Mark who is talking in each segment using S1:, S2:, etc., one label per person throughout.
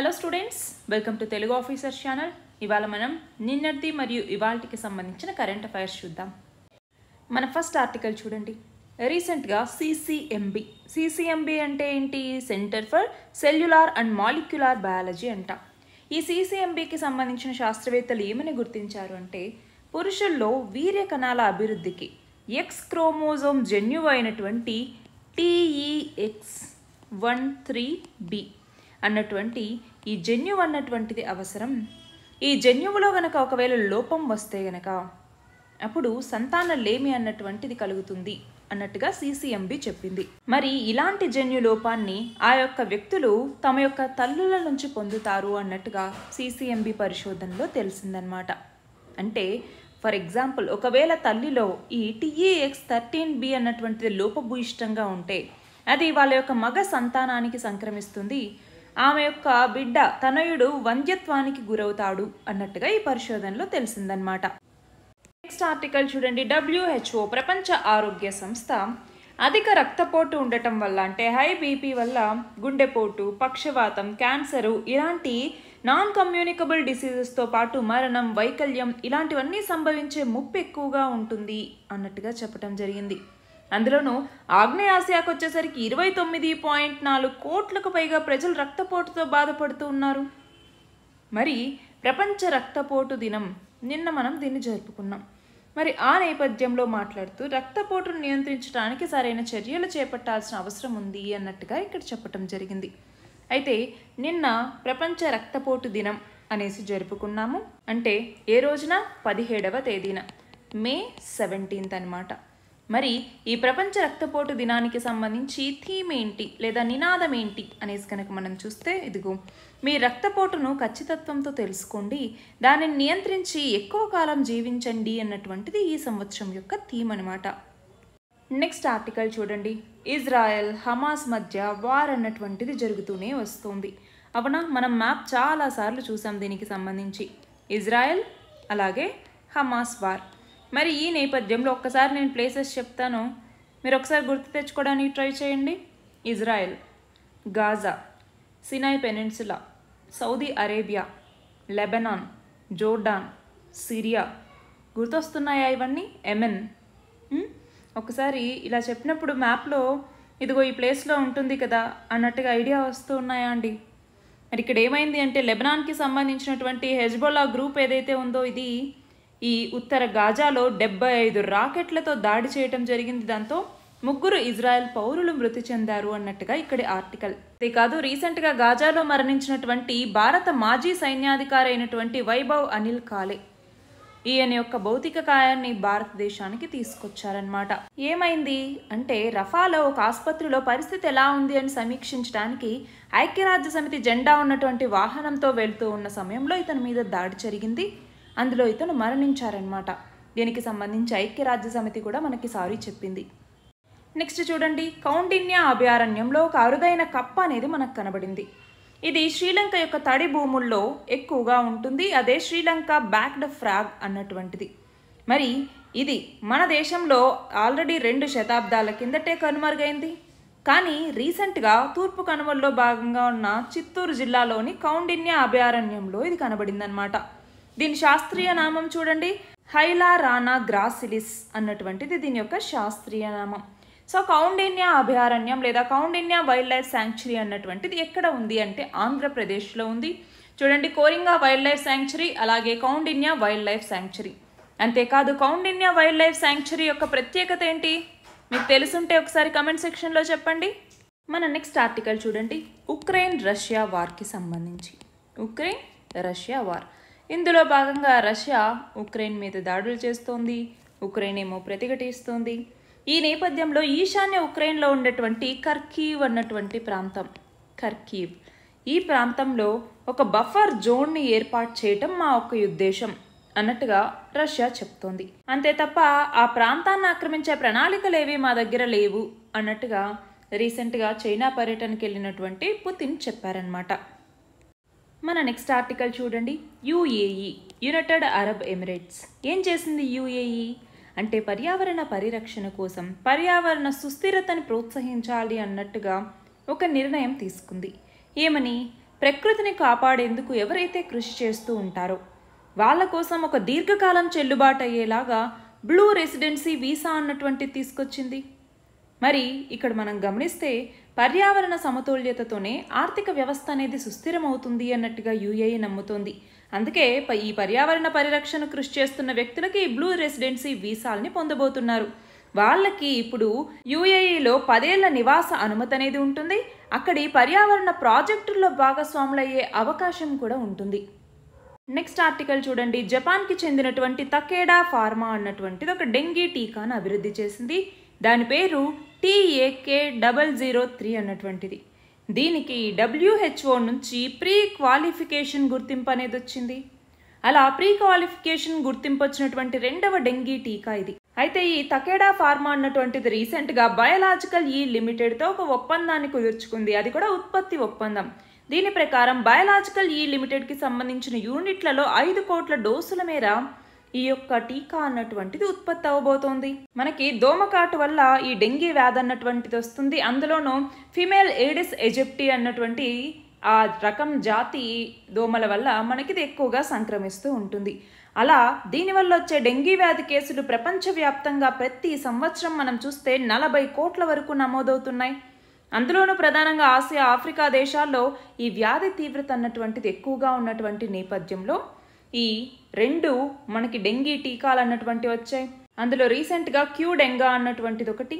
S1: hello students welcome to Telugu officer channel ఇవాళ మనం నిన్నటి మరియు ఇవాళకి సంబంధించిన కరెంట్ అఫైర్స్ చూద్దాం మన ఫస్ట్ ఆర్టికల్ చూడండి రీసెంట్గా సిసిఎంబి సిసిఎంబి అంటే ఏంటి centre for cellular and molecular biology అంట ఈ సిసిఎంబికి సంబంధించిన శాస్త్రవేత్తలు ఏమని గుర్తించారు అంటే పురుషుల్లో వీర్య కణాల అభివృద్ధికి ఎక్స్ క్రోమోజోమ్ జన్యు అయినటువంటి TEX one e three B అన్నటువంటి ఈ జన్యువు అన్నటువంటిది అవసరం ఈ జన్యువులో గనక ఒకవేళ లోపం వస్తే గనక అప్పుడు సంతాన లేమి అన్నటువంటిది కలుగుతుంది అన్నట్టుగా సిసిఎంబి చెప్పింది మరి ఇలాంటి జన్యు లోపాన్ని ఆ యొక్క వ్యక్తులు తమ యొక్క తల్లుల నుంచి పొందుతారు అన్నట్టుగా సిసిఎంబి పరిశోధనలో తెలిసిందనమాట అంటే ఫర్ ఎగ్జాంపుల్ ఒకవేళ తల్లిలో ఈ టీఈఎక్స్ థర్టీన్ బి అన్నటువంటిది లోపభూయిష్టంగా ఉంటే అది వాళ్ళ యొక్క మగ సంతానానికి సంక్రమిస్తుంది ఆమె యొక్క బిడ్డ తనయుడు వంద్యత్వానికి గురవుతాడు అన్నట్టుగా ఈ పరిశోధనలో తెలిసిందనమాట నెక్స్ట్ ఆర్టికల్ చూడండి డబ్ల్యూహెచ్ఓ ప్రపంచ ఆరోగ్య సంస్థ అధిక రక్తపోటు ఉండటం వల్ల అంటే హై బీపీ వల్ల గుండెపోటు పక్షవాతం క్యాన్సరు ఇలాంటి నాన్ కమ్యూనికబుల్ డిసీజెస్తో పాటు మరణం వైకల్యం ఇలాంటివన్నీ సంభవించే ముప్పు ఎక్కువగా ఉంటుంది అన్నట్టుగా చెప్పడం జరిగింది అందులోనూ ఆగ్నేయాసియాకు వచ్చేసరికి ఇరవై తొమ్మిది పాయింట్ నాలుగు కోట్లకు పైగా ప్రజలు రక్తపోటుతో బాధపడుతూ ఉన్నారు మరి ప్రపంచ రక్తపోటు దినం నిన్న మనం దీన్ని జరుపుకున్నాం మరి ఆ నేపథ్యంలో మాట్లాడుతూ రక్తపోటును నియంత్రించడానికి సరైన చర్యలు చేపట్టాల్సిన అవసరం ఉంది అన్నట్టుగా ఇక్కడ చెప్పటం జరిగింది అయితే నిన్న ప్రపంచ రక్తపోటు దినం అనేసి జరుపుకున్నాము అంటే ఏ రోజున పదిహేడవ తేదీన మే సెవెంటీన్త్ అనమాట మరి ఈ ప్రపంచ రక్తపోటు దినానికి సంబంధించి థీమ్ ఏంటి లేదా నినాదం ఏంటి అనేసి కనుక మనం చూస్తే ఇదిగో మీ రక్తపోటును ఖచ్చితత్వంతో తెలుసుకోండి దానిని నియంత్రించి ఎక్కువ కాలం జీవించండి అన్నటువంటిది ఈ సంవత్సరం యొక్క థీమ్ అనమాట నెక్స్ట్ ఆర్టికల్ చూడండి ఇజ్రాయెల్ హమాస్ మధ్య వార్ అన్నటువంటిది జరుగుతూనే వస్తుంది అవునా మనం మ్యాప్ చాలాసార్లు చూసాం దీనికి సంబంధించి ఇజ్రాయెల్ అలాగే హమాస్ వార్ మరి ఈ నేపథ్యంలో ఒక్కసారి నేను ప్లేసెస్ చెప్తాను మీరు ఒకసారి గుర్తు తెచ్చుకోవడానికి ట్రై చేయండి Israel Gaza Sinai peninsula Saudi Arabia Lebanon Jordan Syria గుర్తొస్తున్నాయా ఇవన్నీ ఎమెన్ ఒకసారి ఇలా చెప్పినప్పుడు మ్యాప్లో ఇదిగో ఈ ప్లేస్లో ఉంటుంది కదా అన్నట్టుగా ఐడియా వస్తూ ఉన్నాయా అండి మరి ఇక్కడ ఏమైంది అంటే లెబనాన్కి సంబంధించినటువంటి హెజ్బోలా గ్రూప్ ఏదైతే ఉందో ఇది ఈ ఉత్తర గాజాలో డెబ్బై ఐదు రాకెట్లతో దాడి చేయటం జరిగింది దాంతో ముగ్గురు ఇజ్రాయెల్ పౌరులు మృతి చెందారు అన్నట్టుగా ఇక్కడి ఆర్టికల్ అంతేకాదు రీసెంట్గా గాజాలో మరణించినటువంటి భారత మాజీ సైన్యాధికారి అయినటువంటి వైభవ్ అనిల్ కాలే ఈయన యొక్క భౌతిక కాయాన్ని భారతదేశానికి తీసుకొచ్చారనమాట ఏమైంది అంటే రఫాలో ఒక ఆసుపత్రిలో పరిస్థితి ఎలా ఉంది అని సమీక్షించడానికి ఐక్యరాజ్య సమితి జెండా ఉన్నటువంటి వాహనంతో వెళ్తూ ఉన్న సమయంలో ఇతని మీద దాడి జరిగింది అందులో ఇతను మరణించారనమాట దీనికి సంబంధించి ఐక్యరాజ్య సమితి కూడా మనకి సారీ చెప్పింది నెక్స్ట్ చూడండి కౌండిన్య అభయారణ్యంలో ఒక అరుదైన కప్ప అనేది మనకు కనబడింది ఇది శ్రీలంక యొక్క తడి భూముల్లో ఎక్కువగా ఉంటుంది అదే శ్రీలంక బ్యాక్డ్ ఫ్రాగ్ అన్నటువంటిది మరి ఇది మన దేశంలో ఆల్రెడీ రెండు శతాబ్దాల కిందటే కనుమరుగైంది కానీ రీసెంట్గా తూర్పు కనుమల్లో భాగంగా ఉన్న చిత్తూరు జిల్లాలోని కౌండిన్య అభయారణ్యంలో ఇది కనబడిందనమాట దీని శాస్త్రీయ నామం చూడండి హైలా రానా గ్రాసిలిస్ అన్నటువంటిది దీని యొక్క శాస్త్రీయ నామం సో కౌండిన్య అభయారణ్యం లేదా కౌండిన్య వైల్డ్ లైఫ్ శాంక్చురీ అన్నటువంటిది ఎక్కడ ఉంది అంటే ఆంధ్రప్రదేశ్లో ఉంది చూడండి కోరింగా వైల్డ్ లైఫ్ శాంక్చురీ అలాగే కౌండిన్య వైల్డ్ లైఫ్ శాంక్చురీ అంతేకాదు కౌండిన్య వైల్డ్ లైఫ్ శాంక్చురీ యొక్క ప్రత్యేకత ఏంటి మీకు తెలుసుంటే ఒకసారి కమెంట్ సెక్షన్లో చెప్పండి మన నెక్స్ట్ ఆర్టికల్ చూడండి ఉక్రెయిన్ రష్యా వార్కి సంబంధించి ఉక్రెయిన్ రష్యా వార్ ఇందులో భాగంగా రష్యా ఉక్రెయిన్ మీద దాడులు చేస్తోంది ఉక్రెయిన్ ఏమో ప్రతిఘటిస్తోంది ఈ నేపథ్యంలో ఈశాన్య ఉక్రెయిన్లో ఉండేటువంటి కర్కీవ్ అన్నటువంటి ప్రాంతం కర్కీవ్ ఈ ప్రాంతంలో ఒక బఫర్ జోన్ని ఏర్పాటు చేయటం మా ఒక ఉద్దేశం అన్నట్టుగా రష్యా చెప్తోంది అంతే తప్ప ఆ ప్రాంతాన్ని ఆక్రమించే ప్రణాళికలు ఏవి మా దగ్గర లేవు అన్నట్టుగా రీసెంట్గా చైనా పర్యటనకి వెళ్ళినటువంటి పుతిన్ చెప్పారనమాట మన నెక్స్ట్ ఆర్టికల్ చూడండి యుఏఈ యునైటెడ్ అరబ్ ఎమిరేట్స్ ఏం చేసింది యుఏఈ అంటే పర్యావరణ పరిరక్షణ కోసం పర్యావరణ సుస్థిరతను ప్రోత్సహించాలి అన్నట్టుగా ఒక నిర్ణయం తీసుకుంది ఏమని ప్రకృతిని కాపాడేందుకు ఎవరైతే కృషి చేస్తూ ఉంటారో వాళ్ళ కోసం ఒక దీర్ఘకాలం చెల్లుబాటు అయ్యేలాగా బ్లూ రెసిడెన్సీ వీసా అన్నటువంటి తీసుకొచ్చింది మరి ఇక్కడ మనం గమనిస్తే పర్యావరణ సమతుల్యతతోనే ఆర్థిక వ్యవస్థ అనేది సుస్థిరమవుతుంది అన్నట్టుగా యుఏఈ నమ్ముతోంది అందుకే ఈ పర్యావరణ పరిరక్షణ కృషి చేస్తున్న వ్యక్తులకి బ్లూ రెసిడెన్సీ వీసాల్ని పొందబోతున్నారు వాళ్ళకి ఇప్పుడు యుఏఈలో పదేళ్ల నివాస అనుమతి అనేది ఉంటుంది అక్కడి పర్యావరణ ప్రాజెక్టుల్లో భాగస్వాములయ్యే అవకాశం కూడా ఉంటుంది నెక్స్ట్ ఆర్టికల్ చూడండి జపాన్కి చెందినటువంటి తకేడా ఫార్మా అన్నటువంటిది ఒక డెంగీ టీకాను అభివృద్ధి చేసింది దాని పేరు టీఏకే డబల్ జీరో త్రీ అన్నటువంటిది దీనికి డబ్ల్యూహెచ్ఓ నుంచి ప్రీ క్వాలిఫికేషన్ గుర్తింపు అనేది వచ్చింది అలా ప్రీ క్వాలిఫికేషన్ గుర్తింపు వచ్చినటువంటి రెండవ డెంగీ టీకా ఇది అయితే ఈ తకేడా ఫార్మా అన్నటువంటిది రీసెంట్గా బయలాజికల్ ఈ లిమిటెడ్తో ఒక ఒప్పందాన్ని కుదుర్చుకుంది అది కూడా ఉత్పత్తి ఒప్పందం దీని ప్రకారం బయలాజికల్ ఈ లిమిటెడ్కి సంబంధించిన యూనిట్లలో ఐదు కోట్ల డోసుల మేర ఈ యొక్క టీకా అన్నటువంటిది ఉత్పత్తి అవబోతోంది మనకి దోమకాటు వల్ల ఈ డెంగీ వ్యాధి అన్నటువంటిది వస్తుంది అందులోనూ ఫిమేల్ ఏడిస్ ఎజెప్టి అన్నటువంటి ఆ రకం జాతి దోమల వల్ల మనకిది ఎక్కువగా సంక్రమిస్తూ ఉంటుంది అలా దీనివల్ల వచ్చే డెంగీ వ్యాధి కేసులు ప్రపంచవ్యాప్తంగా ప్రతి సంవత్సరం మనం చూస్తే నలభై కోట్ల వరకు నమోదవుతున్నాయి అందులోనూ ప్రధానంగా ఆసియా ఆఫ్రికా దేశాల్లో ఈ వ్యాధి తీవ్రత అన్నటువంటిది ఎక్కువగా ఉన్నటువంటి నేపథ్యంలో ఈ రెండు మనకి డెంగీ టీకాలు అన్నటువంటివి వచ్చాయి అందులో రీసెంట్గా క్యూ డెంగా అన్నటువంటిది ఒకటి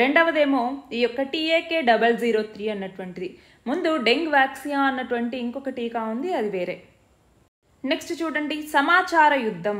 S1: రెండవదేమో ఈ యొక్క టీఏకే డబల్ జీరో త్రీ అన్నటువంటిది ముందు డెంగ్ వ్యాక్సియా అన్నటువంటి ఇంకొక టీకా ఉంది అది వేరే నెక్స్ట్ చూడండి సమాచార యుద్ధం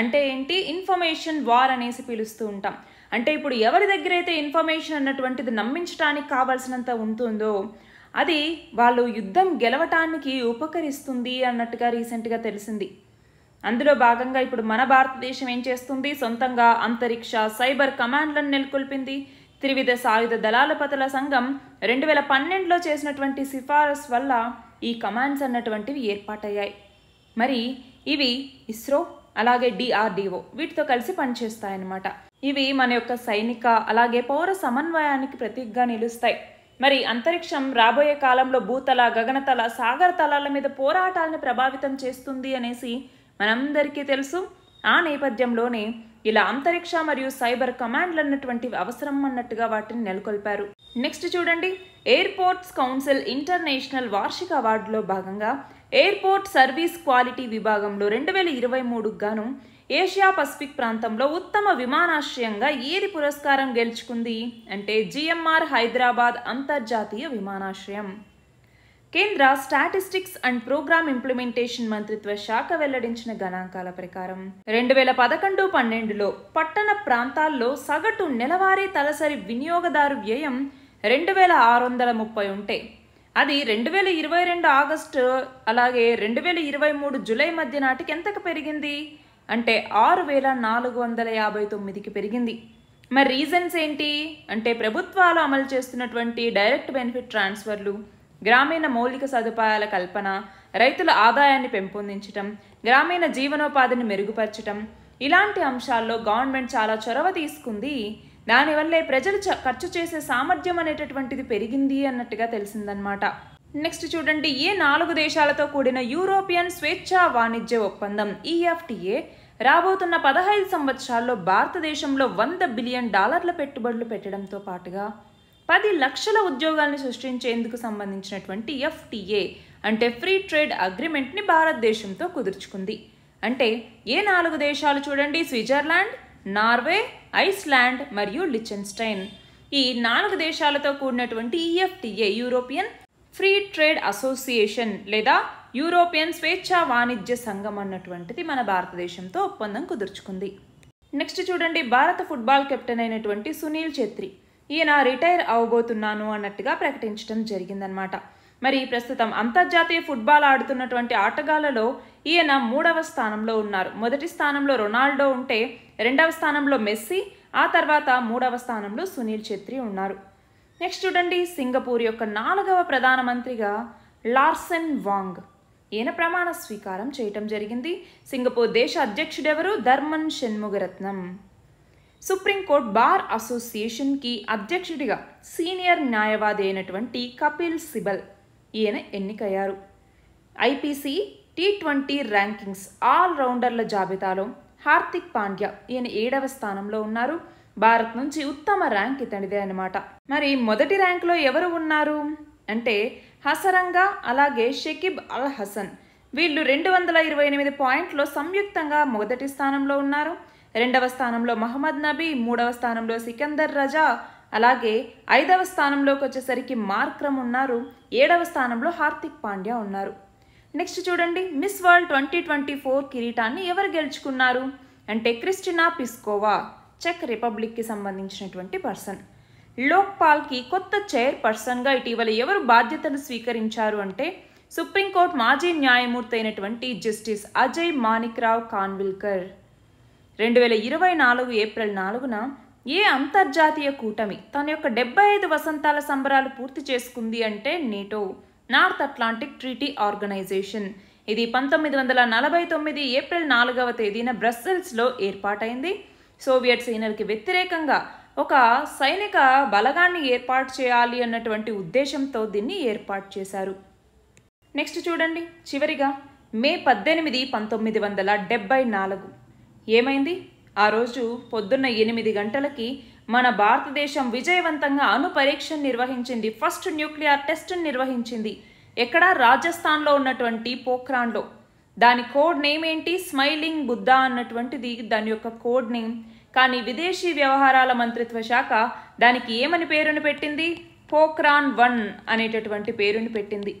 S1: అంటే ఏంటి ఇన్ఫర్మేషన్ వార్ అనేసి పిలుస్తూ ఉంటాం అంటే ఇప్పుడు ఎవరి దగ్గర అయితే ఇన్ఫర్మేషన్ అన్నటువంటిది నమ్మించడానికి కావాల్సినంత ఉంటుందో అది వాళ్ళు యుద్ధం గెలవటానికి ఉపకరిస్తుంది అన్నట్టుగా రీసెంట్గా తెలిసింది అందులో భాగంగా ఇప్పుడు మన భారతదేశం ఏం చేస్తుంది సొంతంగా అంతరిక్ష సైబర్ కమాండ్లను నెలకొల్పింది త్రివిధ సాయుధ దళాల పతల సంఘం రెండు వేల పన్నెండులో చేసినటువంటి సిఫారసు వల్ల ఈ కమాండ్స్ అన్నటువంటివి ఏర్పాటయ్యాయి మరి ఇవి ఇస్రో అలాగే డిఆర్డిఓ వీటితో కలిసి పనిచేస్తాయన్నమాట ఇవి మన యొక్క సైనిక అలాగే పౌర సమన్వయానికి ప్రతీకగా నిలుస్తాయి మరి అంతరిక్షం రాబోయే కాలంలో భూతల గగనతల సాగర తలాల మీద పోరాటాలను ప్రభావితం చేస్తుంది అనేసి మనందరికీ తెలుసు ఆ నేపథ్యంలోనే ఇలా అంతరిక్ష మరియు సైబర్ కమాండ్లు అన్నటువంటివి అవసరం అన్నట్టుగా వాటిని నెలకొల్పారు నెక్స్ట్ చూడండి ఎయిర్పోర్ట్స్ కౌన్సిల్ ఇంటర్నేషనల్ వార్షిక అవార్డులో భాగంగా ఎయిర్పోర్ట్ సర్వీస్ క్వాలిటీ విభాగంలో రెండు వేల ఇరవై మూడుకు గాను ఏషియా పసిఫిక్ ప్రాంతంలో ఉత్తమ విమానాశ్రయంగా ఏది పురస్కారం గెలుచుకుంది అంటే జిఎంఆర్ హైదరాబాద్ అంతర్జాతీయ విమానాశ్రయం కేంద్ర స్టాటిస్టిక్స్ అండ్ ప్రోగ్రామ్ ఇంప్లిమెంటేషన్ మంత్రిత్వ శాఖ వెల్లడించిన గణాంకాల ప్రకారం రెండు వేల పదకొండు పన్నెండులో పట్టణ ప్రాంతాల్లో సగటు నెలవారీ తలసరి వినియోగదారు వ్యయం రెండు వేల ఆరు వందల ముప్పై ఉంటే అది రెండు వేల ఇరవై రెండు ఆగస్టు అలాగే రెండు వేల ఇరవై మూడు జులై మధ్య నాటికి ఎంతకు పెరిగింది అంటే ఆరు వేల నాలుగు వందల యాభై తొమ్మిదికి పెరిగింది మరి రీజన్స్ ఏంటి అంటే ప్రభుత్వాలు అమలు చేస్తున్నటువంటి డైరెక్ట్ బెనిఫిట్ ట్రాన్స్ఫర్లు గ్రామీణ మౌలిక సదుపాయాల కల్పన రైతుల ఆదాయాన్ని పెంపొందించటం గ్రామీణ జీవనోపాధిని మెరుగుపరచటం ఇలాంటి అంశాల్లో గవర్నమెంట్ చాలా చొరవ తీసుకుంది దానివల్లే ప్రజలు ఖర్చు చేసే సామర్థ్యం అనేటటువంటిది పెరిగింది అన్నట్టుగా తెలిసిందనమాట నెక్స్ట్ చూడండి ఏ నాలుగు దేశాలతో కూడిన యూరోపియన్ స్వేచ్ఛా వాణిజ్య ఒప్పందం ఈఎఫ్టిఏ రాబోతున్న పదహైదు సంవత్సరాల్లో భారతదేశంలో వంద బిలియన్ డాలర్ల పెట్టుబడులు పెట్టడంతో పాటుగా పది లక్షల ఉద్యోగాలను సృష్టించేందుకు సంబంధించినటువంటి ఎఫ్టీఏ అంటే ఫ్రీ ట్రేడ్ అగ్రిమెంట్ని భారతదేశంతో కుదుర్చుకుంది అంటే ఏ నాలుగు దేశాలు చూడండి స్విట్జర్లాండ్ నార్వే ఐస్లాండ్ మరియు లిచెన్స్టైన్ ఈ నాలుగు దేశాలతో కూడినటువంటి EFTA European free trade association లేదా యూరోపియన్ స్వేచ్ఛా వాణిజ్య సంఘం అన్నటువంటిది మన భారతదేశంతో ఒప్పందం కుదుర్చుకుంది నెక్స్ట్ చూడండి భారత ఫుట్బాల్ కెప్టెన్ అయినటువంటి సునీల్ ఛెత్రి ఈయన రిటైర్ అవ్వబోతున్నాను అన్నట్టుగా ప్రకటించడం జరిగిందనమాట మరి ప్రస్తుతం అంతర్జాతీయ ఫుట్బాల్ ఆడుతున్నటువంటి ఆటగాళ్లలో ఈయన మూడవ స్థానంలో ఉన్నారు మొదటి స్థానంలో రొనాల్డో ఉంటే రెండవ స్థానంలో మెస్సీ ఆ తర్వాత మూడవ స్థానంలో సునీల్ ఛెత్రి ఉన్నారు నెక్స్ట్ చూడండి సింగపూర్ యొక్క నాలుగవ ప్రధానమంత్రిగా లార్సెన్ వాంగ్ ఈయన ప్రమాణ స్వీకారం చేయటం జరిగింది సింగపూర్ దేశ అధ్యక్షుడెవరు ధర్మన్ షణ్ముగరత్నం సుప్రీంకోర్టు బార్ అసోసియేషన్కి అధ్యక్షుడిగా సీనియర్ న్యాయవాది అయినటువంటి కపిల్ సిబల్ ఈయన ఎన్నికయ్యారు ICC T twenty rankings all రౌండర్ల జాబితాలో హార్దిక్ పాండ్యా ఈయన ఏడవ స్థానంలో ఉన్నారు భారత్ నుంచి ఉత్తమ ర్యాంక్ ఇతనిదే అనమాట మరి మొదటి ర్యాంక్లో ఎవరు ఉన్నారు అంటే హసరంగా అలాగే షకిబ్ అల్ హసన్ వీళ్ళు రెండు వందల ఇరవై ఎనిమిది పాయింట్లో సంయుక్తంగా మొదటి స్థానంలో ఉన్నారు రెండవ స్థానంలో మహమ్మద్ నబీ మూడవ స్థానంలో సికందర్ రజా అలాగే ఐదవ స్థానంలోకి వచ్చేసరికి మార్క్రమ్ ఉన్నారు ఏడవ స్థానంలో హార్దిక్ పాండ్యా ఉన్నారు నెక్స్ట్ చూడండి Miss World twenty twenty four కిరీటాన్ని ఎవరు గెలుచుకున్నారు అంటే క్రిస్టినా పిస్కోవా చెక్ రిపబ్లిక్కి సంబంధించినటువంటి పర్సన్ లోక్పాల్కి కొత్త చైర్పర్సన్గా ఇటీవల ఎవరు బాధ్యతను స్వీకరించారు అంటే సుప్రీంకోర్టు మాజీ న్యాయమూర్తి అయినటువంటి జస్టిస్ అజయ్ రావ్ కాన్విల్కర్ రెండు వేల ఇరవై నాలుగు ఏప్రిల్ నాలుగున ఏ అంతర్జాతీయ కూటమి తన యొక్క డెబ్బై ఐదు వసంతాల సంబరాలు పూర్తి చేసుకుంది అంటే NATO North Atlantic Treaty Organisation ఇది పంతొమ్మిది వందల నలభై తొమ్మిది ఏప్రిల్ నాలుగవ తేదీన బ్రస్సెల్స్లో ఏర్పాటైంది సోవియట్ సైన్యాలకి వ్యతిరేకంగా ఒక సైనిక బలగాన్ని ఏర్పాటు చేయాలి అన్నటువంటి ఉద్దేశంతో దీన్ని ఏర్పాటు చేశారు నెక్స్ట్ చూడండి చివరిగా మే పద్దెనిమిది పంతొమ్మిది వందల డెబ్బై నాలుగు ఏమైంది ఆ రోజు పొద్దున్న ఎనిమిది గంటలకి మన భారతదేశం విజయవంతంగా అణుపరీక్ష నిర్వహించింది ఫస్ట్ న్యూక్లియర్ టెస్ట్ను నిర్వహించింది ఎక్కడ రాజస్థాన్లో ఉన్నటువంటి పోఖ్రాన్లో దాని కోడ్ నేమ్ ఏంటి స్మైలింగ్ బుద్ధ అన్నటువంటిది దాని యొక్క కోడ్ నేమ్ కానీ విదేశీ వ్యవహారాల మంత్రిత్వ శాఖ దానికి ఏమని పేరును పెట్టింది పోఖ్రాన్ వన్ అనేటటువంటి పేరును పెట్టింది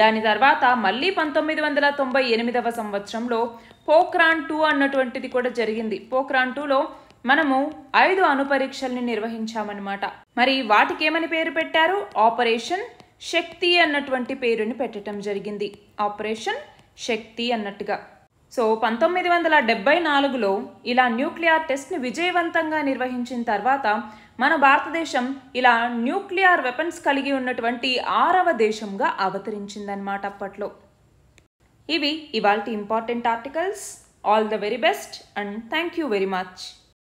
S1: దాని తర్వాత మళ్ళీ పంతొమ్మిది వందల తొంభై ఎనిమిదవ సంవత్సరంలో పోక్రాన్ టూ అన్నటువంటిది కూడా జరిగింది పోక్రాన్ టూలో మనము ఐదు అణుపరీక్షల్ని నిర్వహించామన్నమాట మరి వాటికి ఏమని పేరు పెట్టారు ఆపరేషన్ శక్తి అన్నటువంటి పేరుని పెట్టడం జరిగింది ఆపరేషన్ శక్తి అన్నట్టుగా సో పంతొమ్మిది వందల డెబ్బై నాలుగులో ఇలా న్యూక్లియర్ టెస్ట్ని విజయవంతంగా నిర్వహించిన తర్వాత మన భారతదేశం ఇలా న్యూక్లియర్ వెపన్స్ కలిగి ఉన్నటువంటి ఆరవ దేశంగా అవతరించిందనమాట అప్పట్లో ఇవి ఇవాల్టి important articles all the very best and thank you very much